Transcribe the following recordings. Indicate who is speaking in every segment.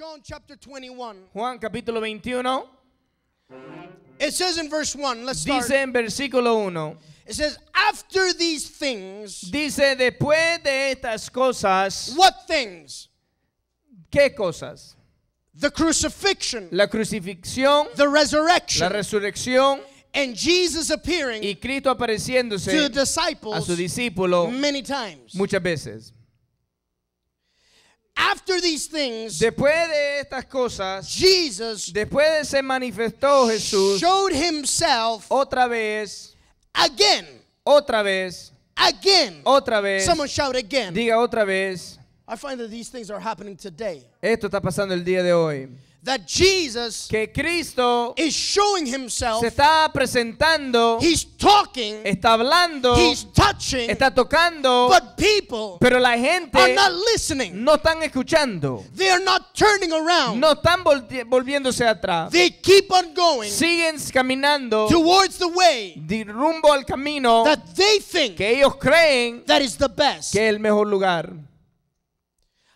Speaker 1: John chapter 21. Juan capítulo 21. It says in verse 1, let's start. Dice en versículo 1. It says after these things. Dice después de estas cosas. What things? ¿Qué cosas? The crucifixion. La crucifixión. The resurrection. La resurrección. And Jesus appearing y Cristo apareciéndose to the disciples a su discípulo many times. muchas veces after these things, después de estas cosas, Jesus después de se manifestó Jesús showed himself otra vez, again, otra vez, again, otra vez. Someone shout again. Diga otra vez. Esto está pasando el día de hoy. que Cristo se está presentando, está hablando, está tocando, pero la gente no están escuchando, no están volviéndose atrás, siguen caminando way de rumbo al camino que ellos creen que es el mejor lugar.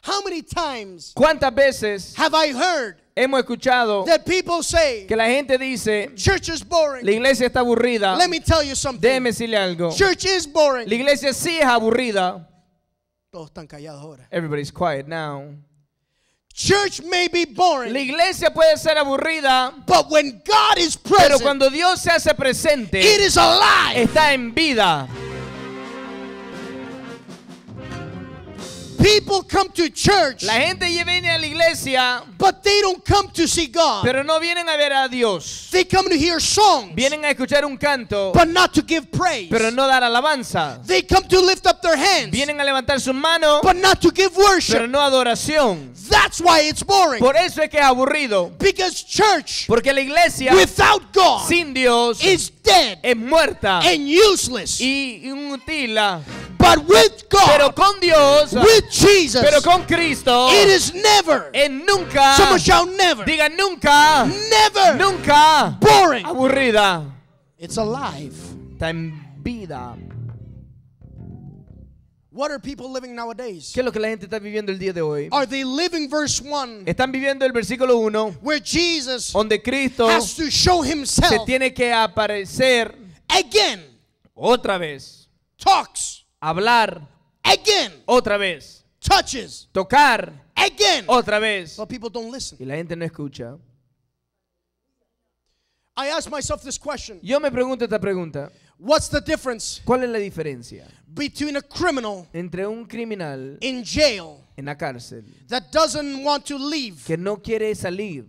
Speaker 1: How many times ¿Cuántas veces have I heard hemos escuchado that people say, que la gente dice Church is boring. la iglesia está aburrida? Let me tell you something. Déjeme decirle algo. Church is boring. La iglesia sí es aburrida. Todos están callados ahora. Everybody's quiet now. Church may be boring, la iglesia puede ser aburrida, but when God is present, pero cuando Dios se hace presente, it is alive. está en vida. People come to church, la gente viene a la iglesia, but they don't come to see God. pero no vienen a ver a Dios. They come to hear songs, vienen a escuchar un canto, but not to give praise. pero no dar alabanza. They come to lift up their hands, vienen a levantar sus manos, but not to give worship. pero no adoración. That's why it's boring. Por eso es que es aburrido. Because church, Porque la iglesia without God sin Dios is dead es muerta and useless. y inútil. But with God, pero con Dios, with Jesus, pero con Cristo, it is never, en nunca, someone shall never, diga nunca, never, nunca, boring, aburrida. It's alive. Está en vida. What are people living nowadays? ¿Qué es lo que la gente está viviendo el día de hoy? Are they living verse 1? Están viviendo el versículo 1 where Jesus donde Cristo has to show himself se tiene que aparecer again. Otra vez. Talks hablar again, otra vez, tocar again, otra vez. Y la gente no escucha. Yo me pregunto esta pregunta. ¿Cuál es la diferencia entre un criminal en la cárcel que no quiere salir,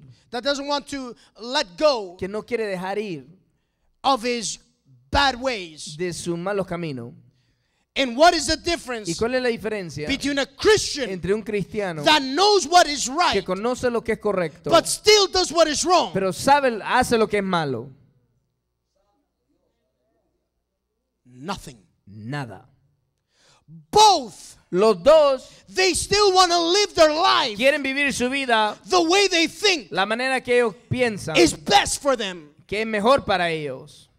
Speaker 1: que no quiere dejar ir ways, de sus malos caminos? And what is the difference ¿Y cuál es la diferencia between a Christian entre un cristiano that knows what is right, que conoce lo que es correcto, but still does what is wrong? pero sabe, hace lo que es malo? Nothing. Nada. Both. Los dos they still want to live their life quieren vivir su vida the way they think la manera que ellos piensan is best for them. que es mejor para ellos.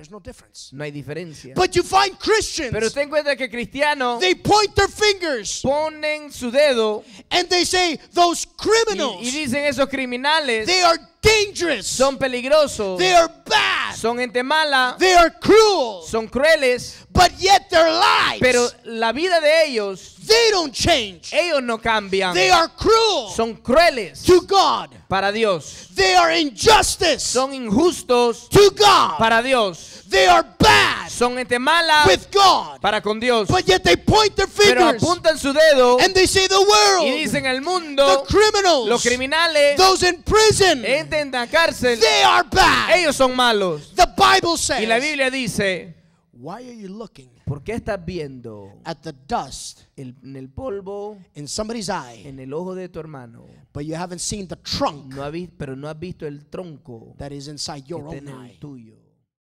Speaker 1: There's no difference. No hay diferencia. But you find Christians, Pero usted encuentra que cristianos they point their fingers, ponen su dedo and they say, Those criminals, y, y dicen esos criminales they are dangerous. Son peligrosos. They are bad. Son gente mala. They are cruel. Son crueles. But yet their lives, Pero la vida de ellos. They don't change. Ellos no cambian. They are cruel. Son crueles. To God. Para Dios. They are injustice. Son injustos. To God. Para Dios. They are son gente mala with God, para con Dios. But yet they point their fingers, pero apuntan su dedo and they say the world, y dicen el mundo, the criminals, los criminales, those in prison, gente en la cárcel, they are bad. ellos son malos. The Bible says, y la Biblia dice, Why are you looking ¿por qué estás viendo at the dust el, en el polvo in somebody's eye, en el ojo de tu hermano? But you haven't seen the trunk no has, pero no has visto el tronco that is inside your que own está en el eye.